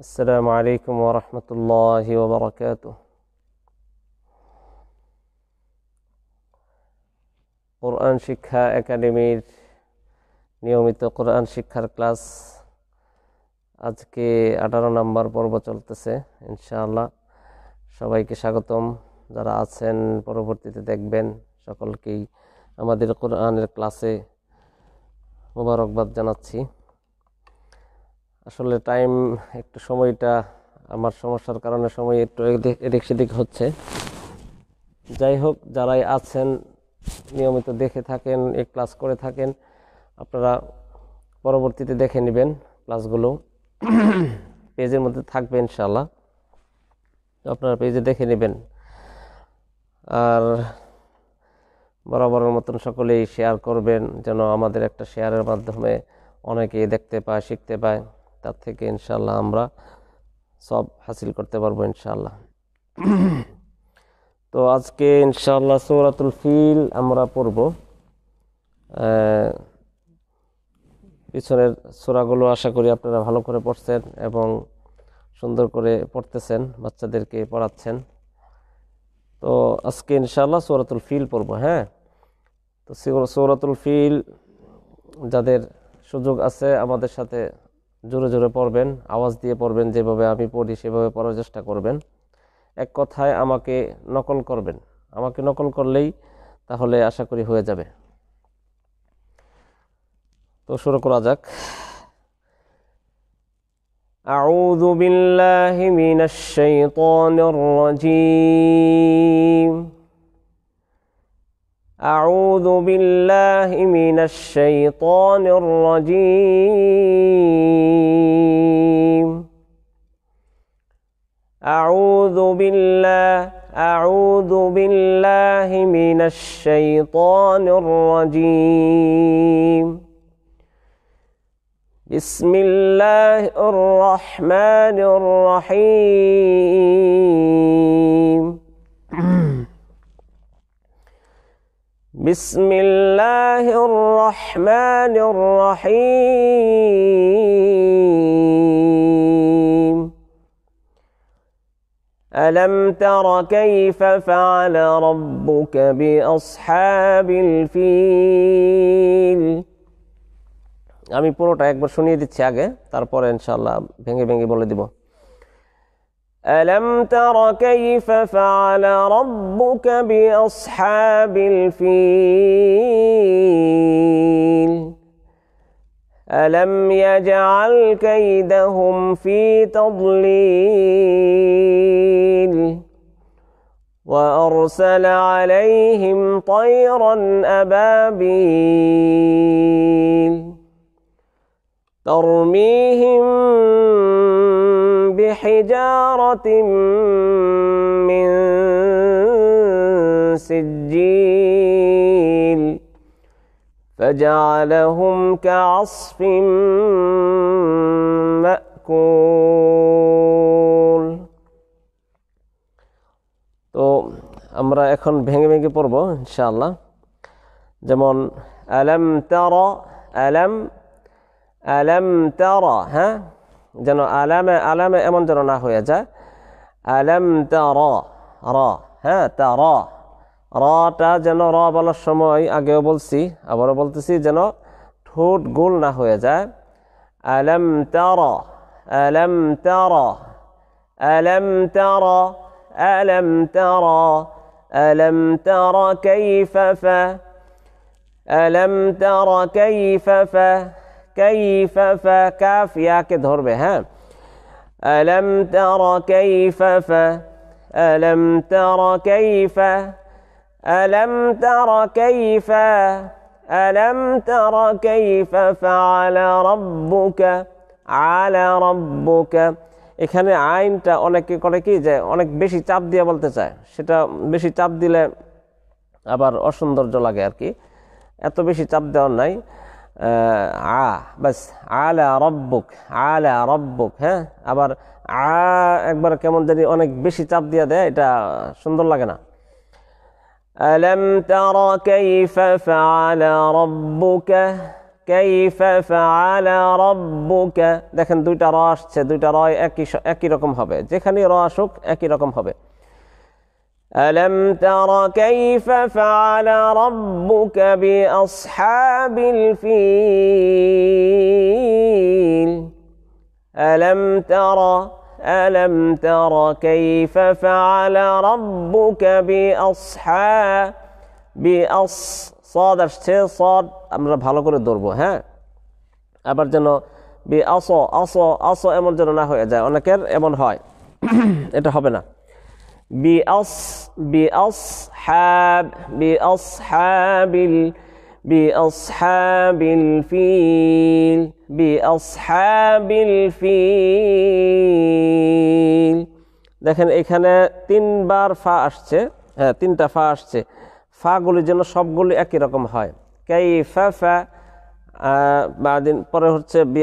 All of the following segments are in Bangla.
السلام عليكم ورحمة الله وبركاته কোরআন শিক্ষা একাডেমির নিয়মিত কোরআন শিক্ষার ক্লাস আজকে আঠারো নম্বর পর্ব চলতেছে ইনশাআল্লাহ সবাইকে স্বাগতম যারা আছেন পরবর্তীতে দেখবেন সকলকেই আমাদের কোরআনের ক্লাসে মোবারকবাদ জানাচ্ছি আসলে টাইম একটু সময়টা আমার সমস্যার কারণে সময় একটু এদিক সেদিক হচ্ছে যাই হোক যারাই আছেন নিয়মিত দেখে থাকেন এই ক্লাস করে থাকেন আপনারা পরবর্তীতে দেখে নেবেন ক্লাসগুলো পেজের মধ্যে থাকবে ইনশাল্লাহ আপনারা পেজে দেখে নেবেন আর বরাবরের মতন সকলেই শেয়ার করবেন যেন আমাদের একটা শেয়ারের মাধ্যমে অনেকেই দেখতে পায় শিখতে পায় তার থেকে ইনশাল্লাহ আমরা সব হাসিল করতে পারবো ইনশাল্লাহ তো আজকে ইনশাল্লাহ সৌরাতুল ফিল আমরা পড়ব পিছনের সোরাগুলো আশা করি আপনারা ভালো করে পড়ছেন এবং সুন্দর করে পড়তেছেন বাচ্চাদেরকে পড়াচ্ছেন তো আজকে ইনশাল্লাহ সৌরাতুল ফিল পড়বো হ্যাঁ তো সৌরাতুল ফিল যাদের সুযোগ আছে আমাদের সাথে জোরে জোরে পড়বেন আওয়াজ দিয়ে পড়বেন যেভাবে আমি পড়ি সেভাবে পড়ার চেষ্টা করবেন এক কথায় আমাকে নকল করবেন আমাকে নকল করলেই তাহলে আশা করি হয়ে যাবে তো শুরু করা যাক أعوذ بالله من الشيطان الرجيم أعوذ بالله من الشيطان الرجيم أعوذ بالله أعوذ بالله من الشيطان الرجيم بسم الله الرحمن الرحيم بسم الله الرحمن الرحيم ألم تر كيف فعل ربك بأصحاب الفيل আমি পুরোটা একবার শুনিয়ে দিচ্ছি আগে তারপরে ইনশাল্লাহ ভেঙে ভেঙে বলে দিব ألم تر كيف فعل ربك بأصحاب الفيل ألم يجعل كيدهم في تضليل وأرسل عليهم طيرا أبابيل ترميهم بحجارة من سجيل فجعلهم كعصف مأكول تو أمرا أخن بهنگ بهنگ پربو إن شاء الله جمعون ألم ترى ألم ألم ترى ها جن ألم ألم أمن جن نحو يجا ألم ترى را ها ترى را تا جن را بل شمو أجي بول سي أبرو بول تسي جن ثوت قول نحو يجا ألم ترى ألم ترى ألم ترى ألم ترى ألم ترى كيف ف ألم ترى كيف ف كيف فكاف يا के धर में है ألم تر كيف ف ألم تر كيف ألم تر كيف ألم تر كيف فعل ربك على ربك এখানে আইনটা অনেকে করে কি যে অনেক বেশি চাপ দিয়ে বলতে চায় সেটা বেশি চাপ দিলে আবার অসৌন্দর্য লাগে আর কি এত বেশি চাপ দেওয়ার নাই আ বাস আলা রব্বুক আলা রব্বুক হ্যাঁ আবার আ একবার কেমন জানি অনেক বেশি চাপ দিয়ে দেয় এটা সুন্দর লাগে না ألم تر كيف فعل ربك كيف فعل ربك দেখেন দুইটা র আসছে দুইটা র একই একই রকম হবে যেখানে র আসুক একই রকম হবে ألم تر كيف فعل ربك بأصحاب الفيل ألم تر ألم تر كيف فعل ربك بأصحاب بأص صاد আসছে صاد أمر ভালো করে ধরবো হ্যাঁ আবার যেন বি أصو আস আস এমন যেন না হয়ে যায় অনেকের এমন হয় এটা بأصحاب بأصحاب بأصحاب الفيل بأصحاب الفيل দেখেন এখানে তিনবার ফা আসছে হ্যাঁ তিনটা ফা আসছে ফাগুলি যেন সবগুলি একই রকম হয় কাই ফা ফা দিন পরে হচ্ছে বি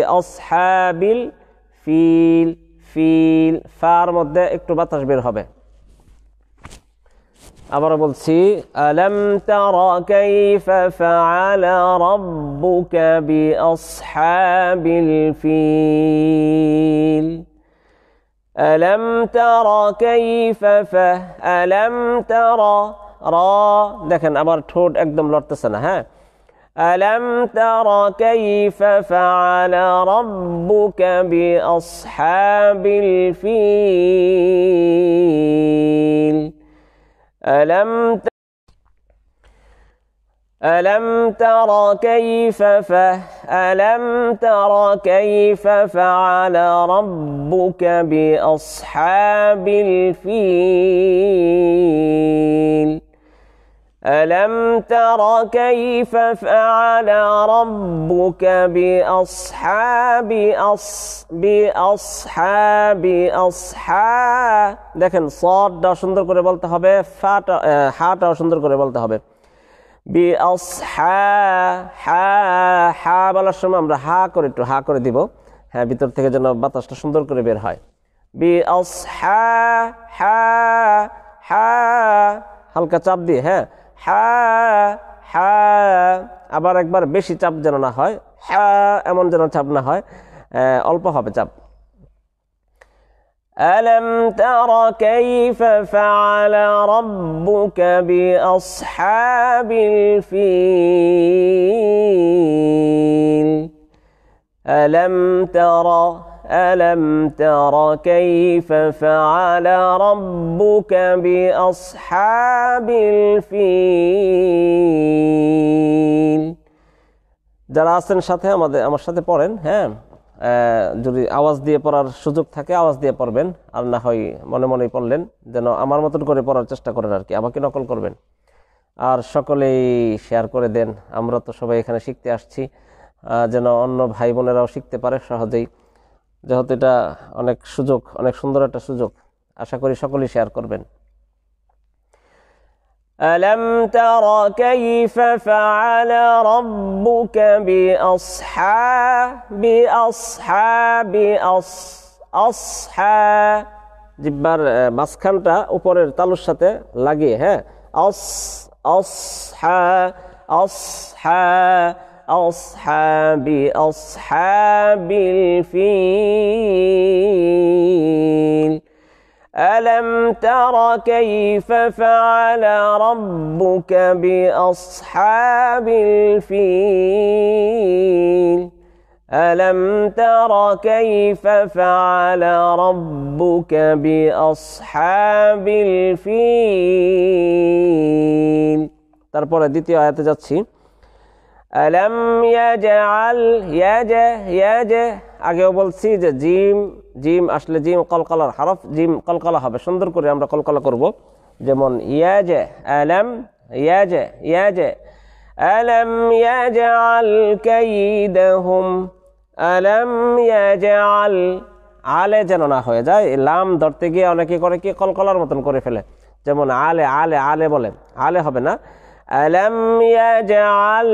বিল ফিল ফিল ফার মধ্যে একটু বাতাস বের হবে أبربل سي ألم تر كيف فعل ربك بأصحاب الفيل ألم تر كيف ف ألم تر را ده كان أبر تود أقدم لورت السنة ها ألم تر كيف فعل ربك بأصحاب الفيل ألم ألم تر كيف ف ألم تر كيف فعل ربك بأصحاب الفيل ألم تر كيف فعل ربك بأصحاب أص بأصحاب أصحاب দেখেন সদটা সুন্দর করে বলতে হবে ফাটা হাটাও সুন্দর করে বলতে হবে বিআসহা হা হা বলার সময় আমরা হা করে একটু হা করে দিব হ্যাঁ ভিতর থেকে যেন বাতাসটা সুন্দর করে বের হয় বিআসহা হা হা হালকা চাপ দিয়ে হ্যাঁ হা হা আবার একবার বেশি চাপ যেন না হয় হা এমন যেন চাপ না হয় অল্প হবে চাপ ألم تر كيف فعل ربك بأصحاب الفيل ألم تر ألم تر كيف فعل ربك بأصحاب الفيل যারা আছেন সাথে আমাদের আমার সাথে পড়েন হ্যাঁ যদি আওয়াজ দিয়ে পড়ার সুযোগ থাকে আওয়াজ দিয়ে পড়বেন আর না হয় মনে মনে পড়লেন যেন আমার মতন করে পড়ার চেষ্টা করেন আর কি আমাকে নকল করবেন আর সকলেই শেয়ার করে দেন আমরা তো সবাই এখানে শিখতে আসছি যেন অন্য ভাই বোনেরাও শিখতে পারে সহজেই যেহেতু এটা অনেক সুযোগ অনেক সুন্দর একটা সুযোগ আশা করি সকলেই শেয়ার করবেন أَلَمْ تَرَ كَيْفَ فَعَلَ رَبُّكَ بِأَصْحَابِ أَصْحَابِ أَصْحَابِ জিব্বার মাঝখানটা উপরের তালুর সাথে লাগিয়ে হ্যাঁ অস অস হ্যা অস হ্যা أصحاب أصحاب الفيل ألم تر كيف فعل ربك بأصحاب الفيل ألم تر كيف فعل ربك بأصحاب الفيل তারপরে দ্বিতীয় আয়াতে যাচ্ছি আলম আল ইয়াজ আগেও বলছি যে জিম জিম আসলে জিম কলকলার হারফ জিম কলকলা হবে সুন্দর করে আমরা কলকলা করব যেমন ইয়াজে আলম ইয়াজে ইয়াজে আলম ইয়াজ আল কাইদাহুম আলম ইয়াজ আল আলে যেন না হয়ে যায় লাম ধরতে গিয়ে অনেকে করে কি কলকলার মতন করে ফেলে যেমন আলে আলে আলে বলে আলে হবে না আলম ইয়াজ আল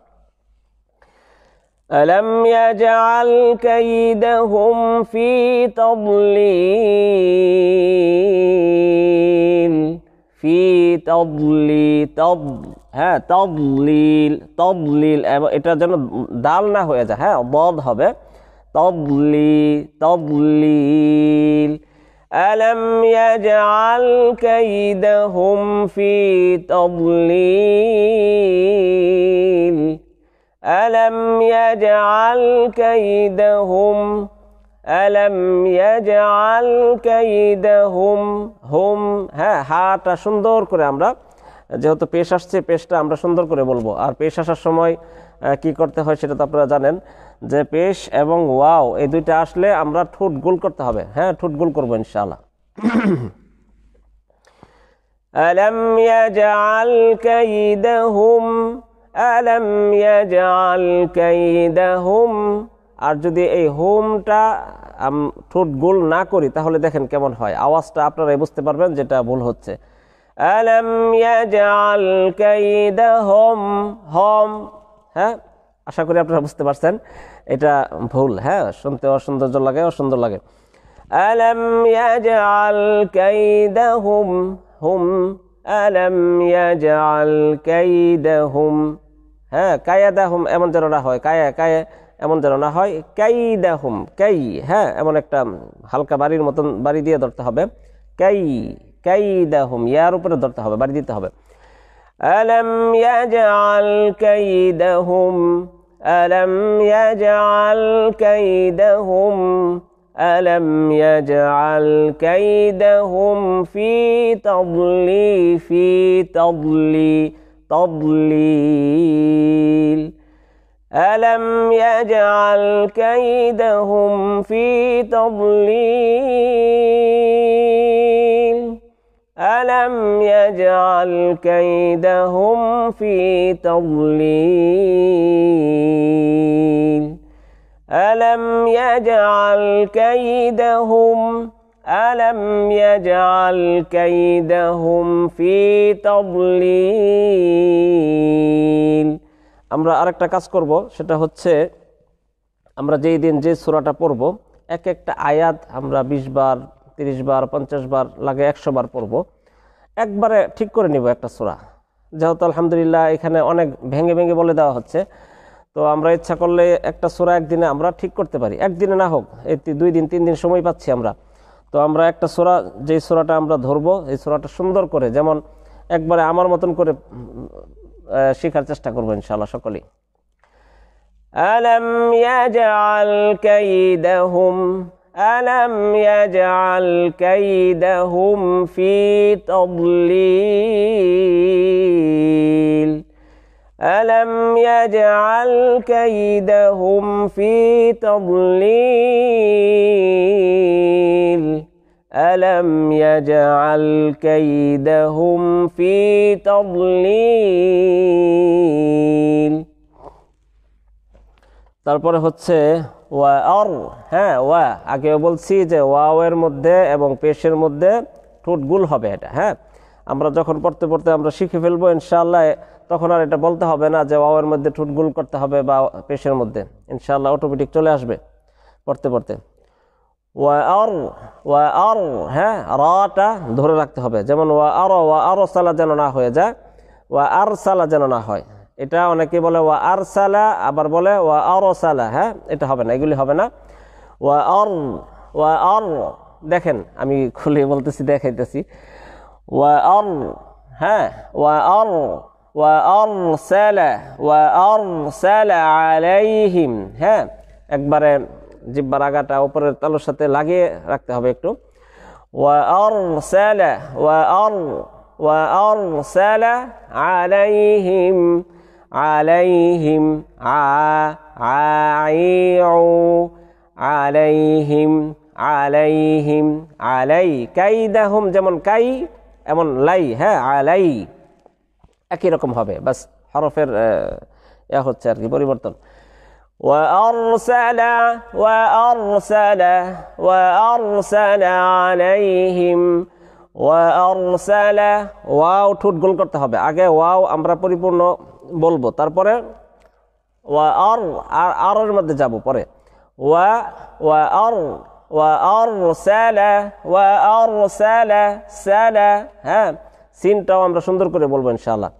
ألم يجعل كيدهم في تضليل في تضليل تضل ها تضليل تضليل এটা যেন দাল না হয়ে যায় হ্যাঁ দদ হবে تضلي تضليل ألم يجعل كيدهم في تضليل ألم يجعل كيدهم ألم يجعل كيدهم هم হ্যাঁ হাটা সুন্দর করে আমরা যেহেতু পেশ আসছে পেশটা আমরা সুন্দর করে বলবো আর পেশ আসার সময় কি করতে হয় সেটা তো আপনারা জানেন যে পেশ এবং ওয়াও এই দুইটা আসলে আমরা ঠোঁট গোল করতে হবে হ্যাঁ ঠুট গোল করবো ইনশাআল্লাহ ألم يجعل كيدهم আলম ইয়াজআল কাইদাহুম আর যদি এই হোমটা ঠোঁট গোল না করি তাহলে দেখেন কেমন হয় আওয়াজটা আপনারা বুঝতে পারবেন যেটা ভুল হচ্ছে আলম ইয়াজআল কাইদাহুম হোম হ্যাঁ আশা করি আপনারা বুঝতে পারছেন এটা ভুল হ্যাঁ শুনতে অসৌন্দর্য লাগে অসুন্দর লাগে আলম ইয়াজআল কাইদাহুম হুম আলম ইয়াজাল কাইদাহুম হ্যাঁ কায়াদাহুম এমন যেন না হয় কায়া কায়া এমন যেন না হয় কাইদাহুম কাই হ্যাঁ এমন একটা হালকা বাড়ির মতন বাড়ি দিয়ে ধরতে হবে কাই কাইদাহুম ইয়ার উপরে ধরতে হবে বাড়ি দিতে হবে আলম ইয়াজাল কাইদাহুম আলম ইয়াজাল কাইদাহুম ألم يجعل كيدهم في تضلي في تضلي تضليل ألم يجعل كيدهم في تضليل ألم يجعل كيدهم في تضليل ألم يجعل كيدهم ألم يجعل كيدهم في تضليل আমরা আরেকটা কাজ করব সেটা হচ্ছে আমরা যেই দিন যে সূরাটা পড়ব এক একটা আয়াত আমরা 20 বার 30 বার 50 বার লাগে 100 বার পড়ব একবারে ঠিক করে নিব একটা সূরা যেহেতু আলহামদুলিল্লাহ এখানে অনেক ভেঙে ভেঙে বলে দেওয়া হচ্ছে তো আমরা ইচ্ছা করলে একটা সোরা একদিনে আমরা ঠিক করতে পারি একদিনে না হোক এই দুই দিন তিন দিন সময় পাচ্ছি আমরা তো আমরা একটা সোরা যেই সোরাটা আমরা ধরবো এই সোরাটা সুন্দর করে যেমন একবারে আমার মতন করে শেখার চেষ্টা করবো ইনশাআল্লাহ সকলেই أَلَمْ يَجْعَلْ كَيْدَهُمْ أَلَمْ يَجْعَلْ كَيْدَهُمْ فِي تَضْلِيلٍ ألم يجعل كيدهم في تضليل ألم يجعل كيدهم في تضليل তারপরে হচ্ছে ওয়া আর হ্যাঁ ওয়া আগে বলছি যে ওয়াওয়ের মধ্যে এবং পেশের মধ্যে ঠোঁট গুল হবে এটা হ্যাঁ আমরা যখন পড়তে পড়তে আমরা শিখে ফেলবো ইনশাআল্লাহ তখন আর এটা বলতে হবে না যে ওয়াওয়ের মধ্যে ঠুট গোল করতে হবে বা পেশের মধ্যে ইনশাআল্লাহ অটোমেটিক চলে আসবে পড়তে পড়তে ওয়া আর হ্যাঁ রাটা ধরে রাখতে হবে যেমন ওয়া আর ওয়া আর সালা যেন না হয়ে যায় ওয়া আর সালা যেন না হয় এটা অনেকে বলে ওয়া আর সালা আবার বলে ওয়া আর সালা হ্যাঁ এটা হবে না এগুলি হবে না ওয়া আর ওয়া আর দেখেন আমি খুলে বলতেছি দেখাইতেছি ها وأر وأرسل وأرسل عليهم ها أكبر জিব্বার আগাটা উপরের তালুর সাথে লাগিয়ে রাখতে হবে একটু আলাইহিম আলাই কাই দেহম যেমন কাই এমন লাই হ্যাঁ আলাই একই রকম হবে বাস হরফের এ হচ্ছে আর কি পরিবর্তন وأرسل গোল করতে হবে আগে ওয়াও আমরা পরিপূর্ণ বলবো তারপরে ওয়া আর আর মধ্যে যাব পরে ওয়া ওয়া আর ওয়ারসালা ওয়ারসালা সালা হ্যাঁ সিনটাও আমরা সুন্দর করে বলবো ইনশাআল্লাহ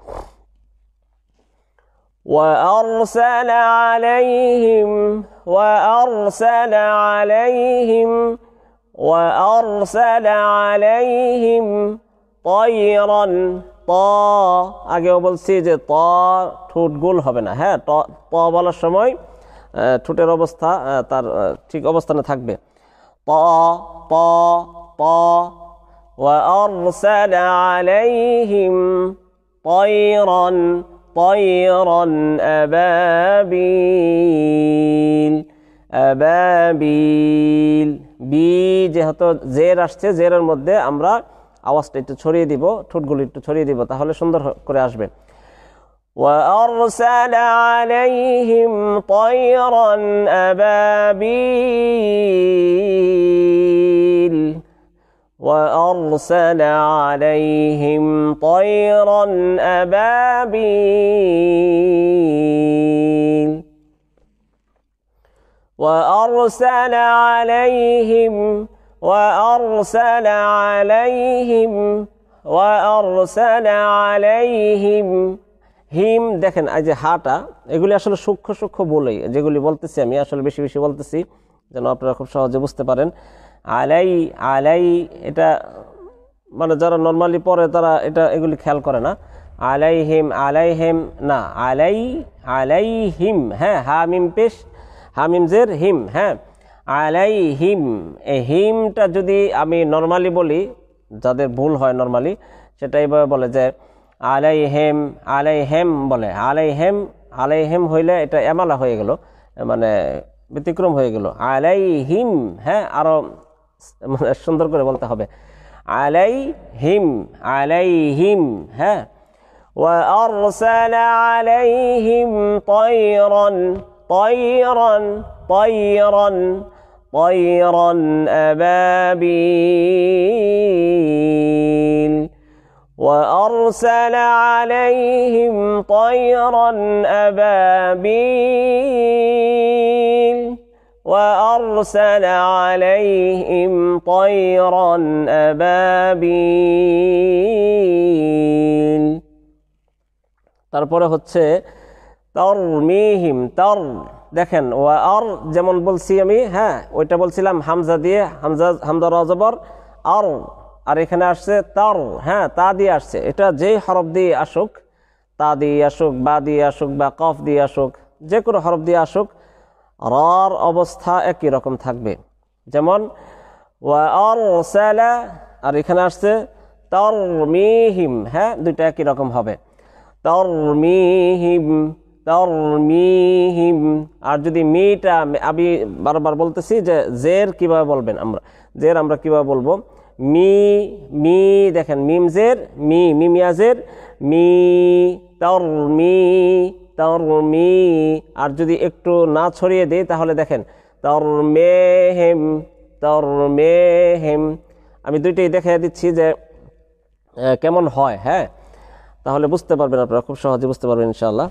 وأرسل عليهم وأرسل عليهم وأرسل عليهم طيرا ত আগে বলছি যে ত ঠোঁট গোল হবে না হ্যাঁ ত বলার সময় ঠোঁটের অবস্থা তার ঠিক অবস্থানে থাকবে ط ط ط وأرسل عليهم طيرا طيرا أبابيل أبابيل বি যেহেতু জের আসছে জেরের মধ্যে আমরা আওয়াজটা একটু ছড়িয়ে দিব ঠোঁটগুলো একটু ছড়িয়ে দিব তাহলে সুন্দর করে আসবে وأرسل عليهم طيرا أبابيل وأرسل عليهم طيرا أبابيل وأرسل عليهم وأرسل عليهم وأرسل عليهم হিম দেখেন এই যে হাটা এগুলি আসলে সূক্ষ্ম সূক্ষ্ম বলেই যেগুলি বলতেছি আমি আসলে বেশি বেশি বলতেছি যেন আপনারা খুব সহজে বুঝতে পারেন আলাই আলাই এটা মানে যারা নর্মালি পড়ে তারা এটা এগুলি খেয়াল করে না আলাই হিম আলাই হেম না আলাই আলাই হিম হ্যাঁ হামিম পেশ হামিমজের হিম হ্যাঁ আলাই হিম এই হিমটা যদি আমি নর্মালি বলি যাদের ভুল হয় নর্মালি সেটা এইভাবে বলে যে আলাইহেম আলাইহেম বলে আলাইহেম আলাইহেম হইলে এটা এমালা হয়ে গেল মানে ব্যতিক্রম হয়ে গেল আলাইহিম হ্যাঁ আরও মানে সুন্দর করে বলতে হবে আলাইহিম আলাইহিম হ্যাঁ وأرسل عليهم طيرا طيرا طيرا طيرا أبابيل وأرسل عليهم طيرا أبابيل وأرسل عليهم طيرا أبابيل তারপরে হচ্ছে তর মিহিম তর দেখেন ওয়া আর যেমন বলছি আমি হ্যাঁ ওইটা বলছিলাম হামজা দিয়ে হামজা হামজা রজবর আর আর এখানে আসছে তার হ্যাঁ তা দিয়ে আসছে এটা যেই হরফ দিয়ে আসুক তা দিয়ে আসুক বা দিয়ে আসুক বা কফ দিয়ে আসুক যে কোনো হরফ দিয়ে আসুক রর অবস্থা একই রকম থাকবে যেমন আর এখানে আসছে মিহিম হ্যাঁ দুইটা একই রকম হবে মিহিম তর মিহিম আর যদি মিটা আমি বারবার বলতেছি যে জের কিভাবে বলবেন আমরা জের আমরা কিভাবে বলবো মি মি দেখেন মিমজের মি মিমিয়াজের মি তর মি তর মি আর যদি একটু না ছড়িয়ে দিই তাহলে দেখেন তর মে হেম তর মে হেম আমি দুইটাই দেখে দিচ্ছি যে কেমন হয় হ্যাঁ তাহলে বুঝতে পারবেন আপনারা খুব সহজে বুঝতে পারবেন ইনশাল্লাহ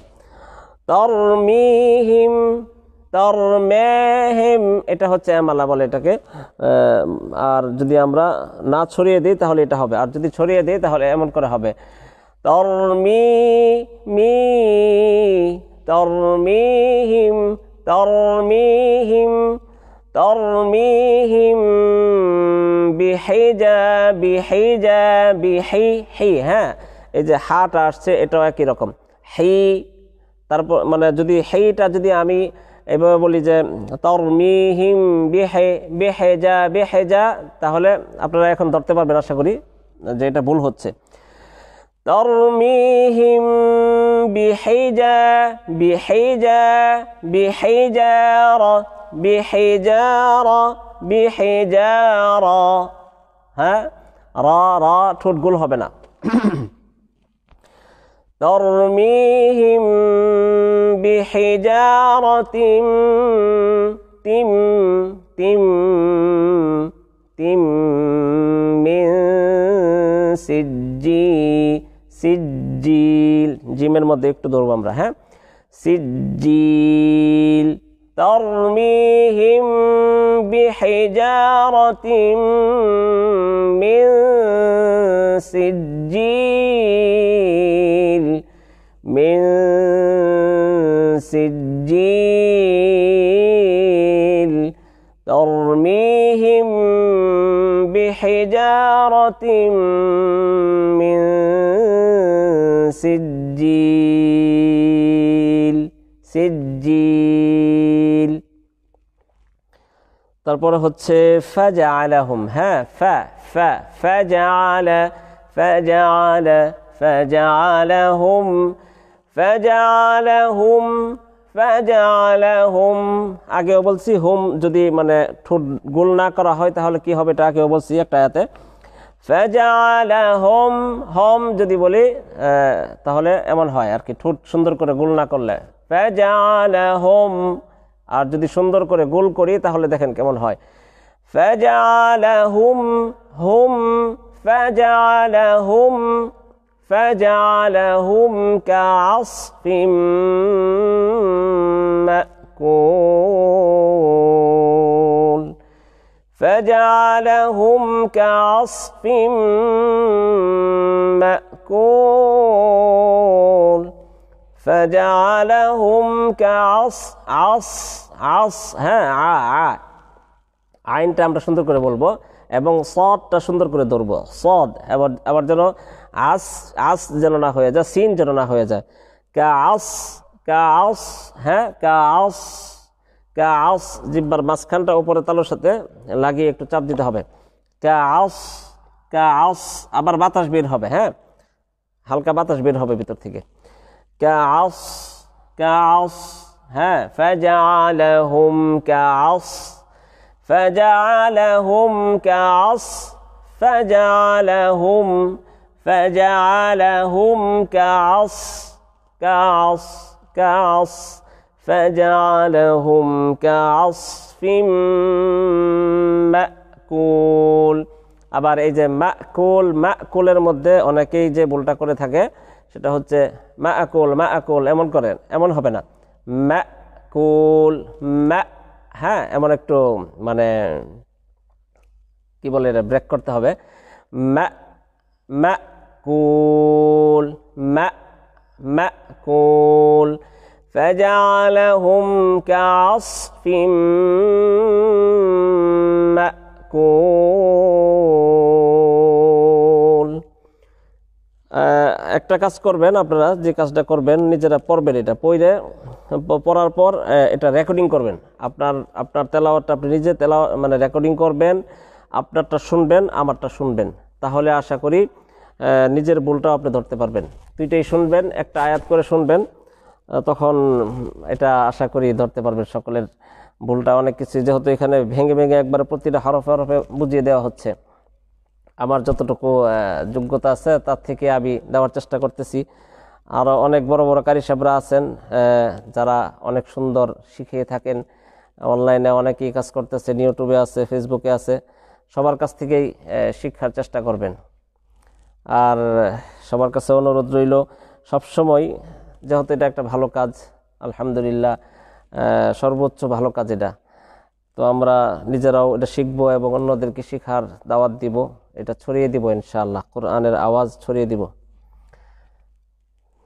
তর মি হিম তরমেহিম এটা হচ্ছে এমালা বলে এটাকে আর যদি আমরা না ছড়িয়ে দিই তাহলে এটা হবে আর যদি ছড়িয়ে দিই তাহলে এমন করে হবে তরমি মি তরমিহিম তরমিহিম তরমিহিম বিহেজা বিহেজা বিহি হি হ্যাঁ এই যে হাট আসছে এটাও একই রকম হি তারপর মানে যদি হেইটা যদি আমি এভাবে বলি যে তরমিহিম বেহে বেহে যা তাহলে আপনারা এখন ধরতে পারবেন আশা করি যে এটা ভুল হচ্ছে তরমিহিম বিহেজা বিহেজা বিহেজার বিহেজার বিহেজার হ্যাঁ র র ঠোঁট গোল হবে না ترميهم بحجارة تم تم تم من سجي سجيل জিমের মধ্যে একটু ধরবো আমরা হ্যাঁ سجيل ترميهم بحجارة من سجيل من سجيل ترميهم بحجارة من سجيل سجيل তারপরে হচ্ছে ফাজালাহুম হ্যাঁ فجعل ফা ফাজালা ফাজালা ফাজালাহুম ফাজালাহুম ফাজালাহুম আগেও বলছি হুম যদি মানে ঠোঁট গোল না করা হয় তাহলে কি হবে এটা আগেও বলছি একটা আয়াতে হোম হোম যদি বলি তাহলে এমন হয় আর কি ঠোঁট সুন্দর করে গোল না করলে হোম আর যদি সুন্দর করে গোল করি তাহলে দেখেন কেমন হয় হুম হুম হুম فجعلهم كعصف مأكول فجعلهم كعصف مأكول فجعلهم كعص عص عص হ্যাঁ আ আ আইনটা আমরা সুন্দর করে বলবো এবং সদটা সুন্দর করে ধরবো সদ আবার আবার যেন আস আস যেন না হয়ে যায় সিন যেন না হয়ে যায় কা আস কা আস হ্যাঁ কা আস কা আস জিব্বার মাঝখানটা উপরে তালুর সাথে লাগিয়ে একটু চাপ দিতে হবে কা আস কা আস আবার বাতাস বের হবে হ্যাঁ হালকা বাতাস বের হবে ভিতর থেকে কা আস কা আস হ্যাঁ হুম হুম কা আস كعص হুম فجعلهم كعص كعص كعص فجعلهم كعصف مأكول আবার এই যে মা মা মাকুলের মধ্যে অনেকেই যে ভুলটা করে থাকে সেটা হচ্ছে মাকুল মাকুল এমন করেন এমন হবে না কুল মা হ্যাঁ এমন একটু মানে কি বলে এটা ব্রেক করতে হবে মা মা مأكول مأ مأكول فجعلهم كعصف مأكول একটা কাজ করবেন আপনারা যে কাজটা করবেন নিজেরা পড়বেন এটা পড়ে পড়ার পর এটা রেকর্ডিং করবেন আপনার আপনার তেলাওয়ারটা আপনি নিজে তেলাওয়া মানে রেকর্ডিং করবেন আপনারটা শুনবেন আমারটা শুনবেন তাহলে আশা করি নিজের ভুলটাও আপনি ধরতে পারবেন দুইটাই শুনবেন একটা আয়াত করে শুনবেন তখন এটা আশা করি ধরতে পারবেন সকলের ভুলটা অনেক কিছু যেহেতু এখানে ভেঙে ভেঙে একবার প্রতিটা হরফে হরফে বুঝিয়ে দেওয়া হচ্ছে আমার যতটুকু যোগ্যতা আছে তার থেকে আমি দেওয়ার চেষ্টা করতেছি আরও অনেক বড় বড় কারি সাহেবরা আছেন যারা অনেক সুন্দর শিখিয়ে থাকেন অনলাইনে অনেকেই কাজ করতেছেন ইউটিউবে আছে ফেসবুকে আছে সবার কাছ থেকেই শিক্ষার চেষ্টা করবেন আর সবার কাছে অনুরোধ রইল সবসময় যেহেতু এটা একটা ভালো কাজ আলহামদুলিল্লাহ সর্বোচ্চ ভালো কাজ এটা তো আমরা নিজেরাও এটা শিখবো এবং অন্যদেরকে শিখার দাওয়াত দিব এটা ছড়িয়ে দিব ইনশাআল্লাহ কোরআনের আওয়াজ ছড়িয়ে দিব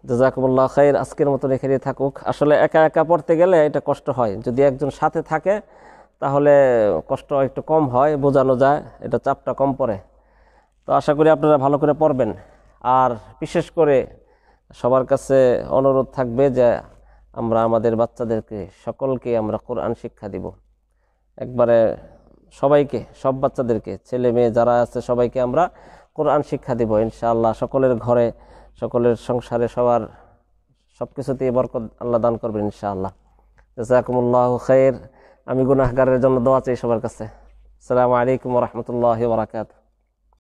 জাজাকুমুল্লাহ খাইর আজকের মতন এখানে থাকুক আসলে একা একা পড়তে গেলে এটা কষ্ট হয় যদি একজন সাথে থাকে তাহলে কষ্ট একটু কম হয় বোঝানো যায় এটা চাপটা কম পড়ে তো আশা করি আপনারা ভালো করে পড়বেন আর বিশেষ করে সবার কাছে অনুরোধ থাকবে যে আমরা আমাদের বাচ্চাদেরকে সকলকে আমরা কোরআন শিক্ষা দিব একবারে সবাইকে সব বাচ্চাদেরকে ছেলে মেয়ে যারা আছে সবাইকে আমরা কোরআন শিক্ষা দিব ইনশাআল্লাহ সকলের ঘরে সকলের সংসারে সবার সব কিছুতেই বরকত আল্লাহ দান করবেন ইনশাআল্লাহ জাজাকুমুল্লাহ খের আমি গুনাহগারের জন্য দোয়া চাই সবার কাছে আসসালামু আলাইকুম রহমতুল্লাহ বারাকাতু